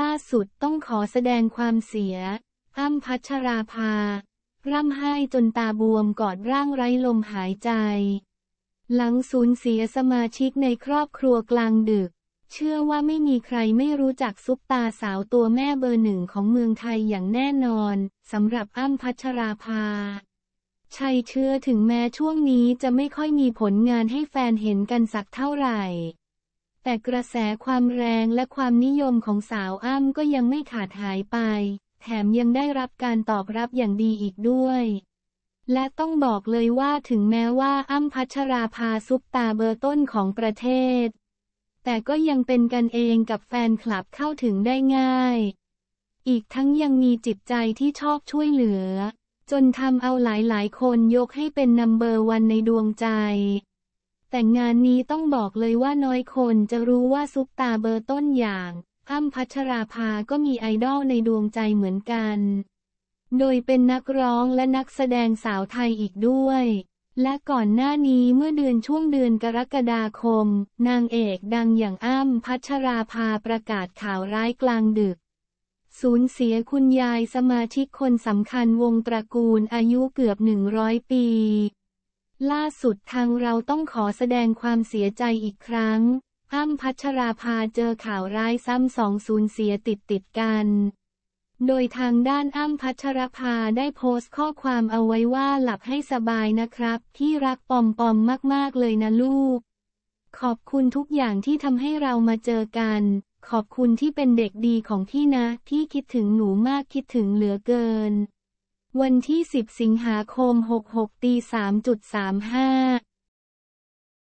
ล่าสุดต้องขอแสดงความเสีย อ้ำพัชราภาร่ำไห้จนตาบวมกอดร่างไร้ลมหายใจ หลังสูญเสียสมาชิกในครอบครัวกลางดึก เชื่อว่าไม่มีใครไม่รู้จักซุปตาสาวตัวแม่เบอร์หนึ่งของเมืองไทยอย่างแน่นอนสำหรับอ้ำพัชราภาชัยเชื่อถึงแม้ช่วงนี้จะไม่ค่อยมีผลงานให้แฟนเห็นกันสักเท่าไหร่แต่กระแสความแรงและความนิยมของสาวอ้ำก็ยังไม่ขาดหายไป แถมยังได้รับการตอบรับอย่างดีอีกด้วย และต้องบอกเลยว่าถึงแม้ว่าอ้ำพัชราภาซุปตาเบอร์ต้นของประเทศ แต่ก็ยังเป็นกันเองกับแฟนคลับเข้าถึงได้ง่าย อีกทั้งยังมีจิตใจที่ชอบช่วยเหลือ จนทำเอาหลายๆ คนยกให้เป็นนัมเบอร์วันในดวงใจแต่งานนี้ต้องบอกเลยว่าน้อยคนจะรู้ว่าซุปตาเบอร์ต้นอย่างอ้มพัชราภาก็มีไอดอลในดวงใจเหมือนกัน โดยเป็นนักร้องและนักแสดงสาวไทยอีกด้วย และก่อนหน้านี้เมื่อเดือนช่วงเดือนกรกฎาคม นางเอกดังอย่างอ้ำพัชราภาประกาศข่าวร้ายกลางดึก สูญเสียคุณยายสมาชิกคนสำคัญวงตระกูลอายุเกือบ100ปีล่าสุดทางเราต้องขอแสดงความเสียใจอีกครั้ง อ้ำพัชราภาเจอข่าวร้ายซ้ำสองสูญเสียติดติดกัน โดยทางด้านอ้ำพัชรภาได้โพสต์ข้อความเอาไว้ว่าหลับให้สบายนะครับที่รักปอมปอมมากมากเลยนะลูก ขอบคุณทุกอย่างที่ทำให้เรามาเจอกัน ขอบคุณที่เป็นเด็กดีของพี่นะ ที่คิดถึงหนูมากคิดถึงเหลือเกินวันที่ 10 สิงหาคม 66ตี3.35